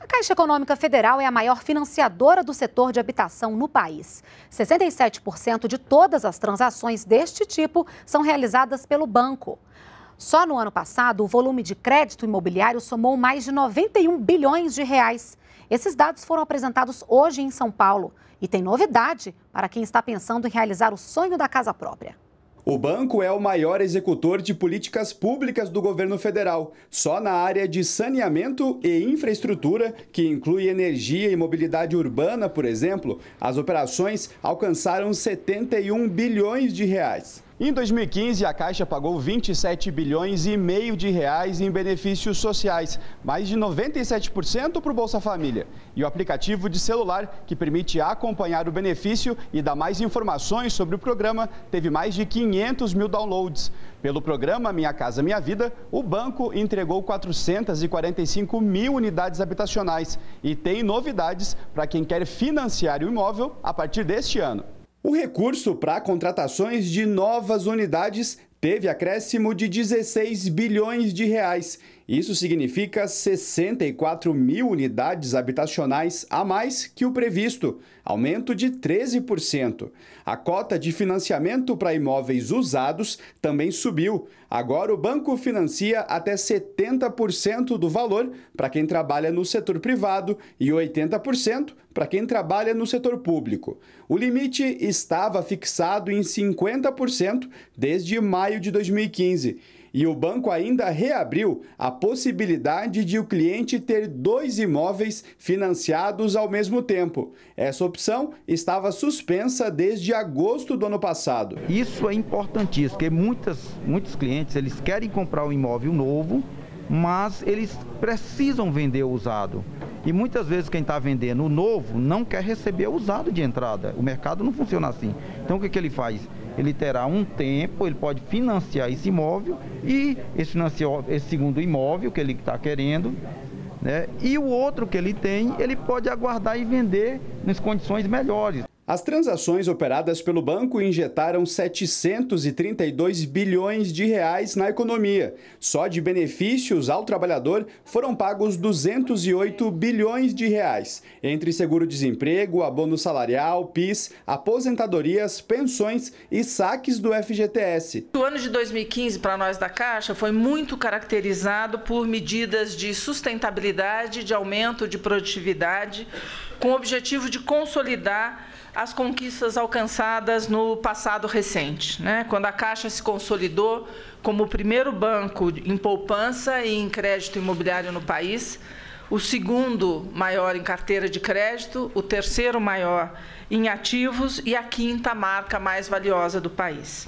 A Caixa Econômica Federal é a maior financiadora do setor de habitação no país. 67% de todas as transações deste tipo são realizadas pelo banco. Só no ano passado, o volume de crédito imobiliário somou mais de 91 bilhões de reais. Esses dados foram apresentados hoje em São Paulo e tem novidade para quem está pensando em realizar o sonho da casa própria. O banco é o maior executor de políticas públicas do governo federal, só na área de saneamento e infraestrutura, que inclui energia e mobilidade urbana, por exemplo, as operações alcançaram 71 bilhões de reais. Em 2015, a Caixa pagou 27 bilhões e meio de reais em benefícios sociais, mais de 97% para o Bolsa Família. E o aplicativo de celular que permite acompanhar o benefício e dar mais informações sobre o programa teve mais de 500 mil downloads. Pelo programa Minha Casa Minha Vida, o banco entregou 445 mil unidades habitacionais e tem novidades para quem quer financiar o imóvel a partir deste ano. O recurso para contratações de novas unidades teve acréscimo de 16 bilhões de reais isso significa 64 mil unidades habitacionais a mais que o previsto, aumento de 13%. A cota de financiamento para imóveis usados também subiu. Agora o banco financia até 70% do valor para quem trabalha no setor privado e 80% para quem trabalha no setor público. O limite estava fixado em 50% desde maio de 2015. E o banco ainda reabriu a possibilidade de o cliente ter dois imóveis financiados ao mesmo tempo. Essa opção estava suspensa desde agosto do ano passado. Isso é importantíssimo, porque muitas, muitos clientes eles querem comprar um imóvel novo, mas eles precisam vender o usado. E muitas vezes quem está vendendo o novo não quer receber o usado de entrada. O mercado não funciona assim. Então o que, que ele faz? Ele terá um tempo, ele pode financiar esse imóvel e esse, esse segundo imóvel que ele está querendo, né? E o outro que ele tem, ele pode aguardar e vender nas condições melhores. As transações operadas pelo banco injetaram 732 bilhões de reais na economia. Só de benefícios ao trabalhador foram pagos 208 bilhões de reais, entre seguro-desemprego, abono salarial, PIS, aposentadorias, pensões e saques do FGTS. O ano de 2015 para nós da Caixa foi muito caracterizado por medidas de sustentabilidade, de aumento de produtividade, com o objetivo de consolidar as conquistas alcançadas no passado recente, né? quando a Caixa se consolidou como o primeiro banco em poupança e em crédito imobiliário no país, o segundo maior em carteira de crédito, o terceiro maior em ativos e a quinta marca mais valiosa do país.